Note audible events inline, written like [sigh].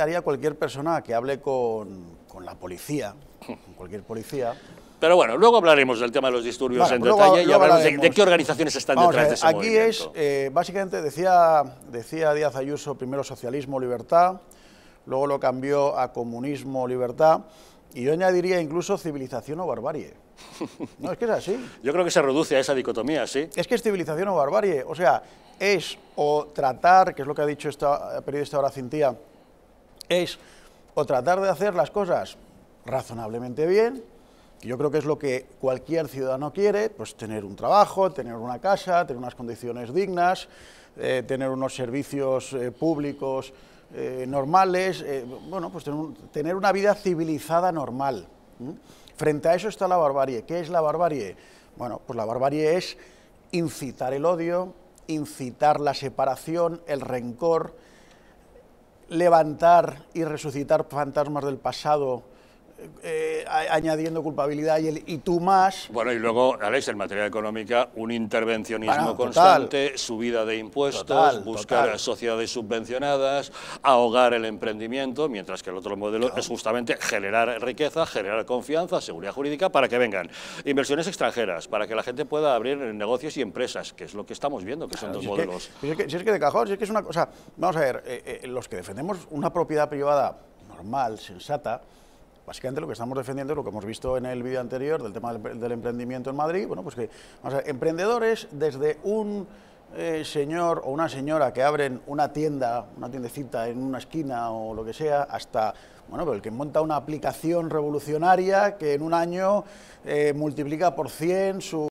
haría cualquier persona que hable con, la policía, con cualquier policía. Pero bueno, luego hablaremos del tema de los disturbios en detalle y hablaremos de, qué organizaciones están detrás de ese aquí Aquí es, eh, básicamente, decía, decía Díaz Ayuso, primero socialismo, libertad, luego lo cambió a comunismo, libertad, y yo añadiría incluso civilización o barbarie. No, es que es así. [laughs] Yo creo que se reduce a esa dicotomía, ¿sí? Es que es civilización o barbarie, o sea, es o tratar, que es lo que ha dicho esta periodista ahora Cintia, es o tratar de hacer las cosas razonablemente bien, que yo creo que es lo que cualquier ciudadano quiere, pues tener un trabajo, tener una casa, tener unas condiciones dignas, eh, tener unos servicios eh, públicos eh, normales, bueno, pues tener, una vida civilizada normal. Frente a eso está la barbarie. ¿Qué es la barbarie? Bueno, pues la barbarie es incitar el odio, incitar la separación, el rencor, levantar y resucitar fantasmas del pasado, eh, añadiendo culpabilidad y, el, y tú más. Bueno, y luego, Alex, en materia económica, un intervencionismo constante, subida de impuestos, buscar sociedades subvencionadas, ahogar el emprendimiento, mientras que el otro modelo es justamente generar riqueza, generar confianza, seguridad jurídica para que vengan inversiones extranjeras, para que la gente pueda abrir negocios y empresas, que es lo que estamos viendo, que son dos modelos. si, es que, de cajón, si es que es una cosa... Vamos a ver, eh, eh, los que defendemos una propiedad privada normal, sensata, Básicamente lo que estamos defendiendo es lo que hemos visto en el vídeo anterior del tema del, emprendimiento en Madrid. Bueno, pues que emprendedores desde un eh, señor o una señora que abren una tienda, una tiendecita en una esquina o lo que sea, hasta bueno, el que monta una aplicación revolucionaria que en un año eh, multiplica por 100 su...